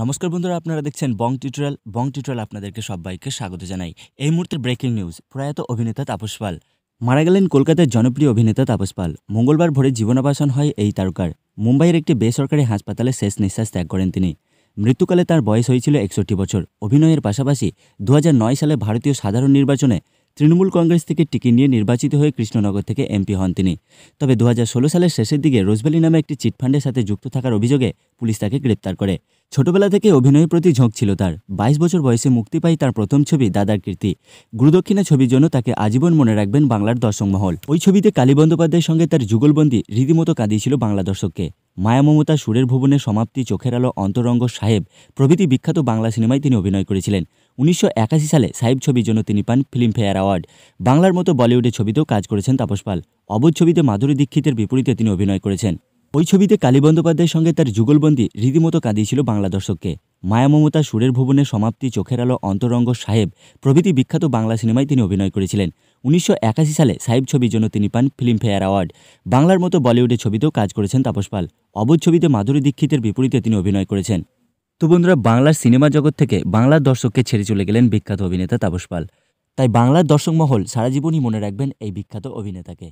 নমস্কার বন্ধুরা আপনারা দেখছেন বং টিউটোরিয়াল বং টিউটোরিয়াল আপনাদেরকে সবাইকে স্বাগত জানাই এই মুহূর্তে ব্রেকিং নিউজ প্রয়াত অভিনেতা তাপস পাল মারা গেলেন কলকাতার জনপ্রিয় অভিনেতা তাপস পাল মঙ্গলবার ভোরে জীবনাবাসন হয় এই তারকার মুম্বাইয়ের একটি বেসরকারি হাসপাতালে শেষ নিঃশ্বাস ত্যাগ করেন তিনি মৃত্যুকালে তার বয়স হয়েছিল একষট্টি বছর অভিনয়ের পাশাপাশি দু সালে ভারতীয় সাধারণ নির্বাচনে তৃণমূল কংগ্রেস থেকে টিকিট নিয়ে নির্বাচিত হয়ে কৃষ্ণনগর থেকে এমপি হন তিনি তবে দু সালের শেষের দিকে রোজভ্যালি নামে একটি চিটফান্ডের সাথে যুক্ত থাকার অভিযোগে পুলিশ তাকে গ্রেপ্তার করে ছোটবেলা থেকে অভিনয়ের প্রতি ঝোঁক ছিল তার বাইশ বছর বয়সে মুক্তি পায় তার প্রথম ছবি দাদার কীর্তি গুরুদক্ষিণা ছবির জন্য তাকে আজীবন মনে রাখবেন বাংলার দর্শক মহল ওই ছবিতে কালী বন্দ্যোপাধ্যায়ের সঙ্গে তার যুগলবন্দি রীতিমতো কাঁদিয়েছিল বাংলা দর্শককে মায়া মমতা সুরের ভুবনের সমাপ্তি চোখের আলো অন্তরঙ্গ সাহেব প্রভৃতি বিখ্যাত বাংলা সিনেমায় তিনি অভিনয় করেছিলেন উনিশশো সালে সাহেব ছবির জন্য তিনি পান ফিল্মফেয়ার অ্যাওয়ার্ড বাংলার মতো বলিউডে ছবিতেও কাজ করেছেন তাপস পাল অবোধ ছবিতে মাধুরী দীক্ষিতের বিপরীতে তিনি অভিনয় করেছেন ওই ছবিতে কালী বন্দ্যোপাধ্যায়ের সঙ্গে তার যুগলবন্দী রীতিমতো কাঁদিয়েছিল বাংলা দর্শককে মায়া মমতা সুরের ভুবনে সমাপ্তি চোখের আলো অন্তরঙ্গ সাহেব প্রভৃতি বিখ্যাত বাংলা সিনেমায় তিনি অভিনয় করেছিলেন উনিশশো সালে সাহেব ছবির জন্য তিনি পান ফিল্মফেয়ার অ্যাওয়ার্ড বাংলার মতো বলিউডে ছবিতেও কাজ করেছেন তাপস পাল অবোধ ছবিতে মাধুরী দীক্ষিতের বিপরীতে তিনি অভিনয় করেছেন তো বন্ধুরা বাংলার সিনেমা জগৎ থেকে বাংলার দর্শককে ছেড়ে চলে গেলেন বিখ্যাত অভিনেতা তাপস পাল তাই বাংলার দর্শক মহল সারা জীবনই মনে রাখবেন এই বিখ্যাত অভিনেতাকে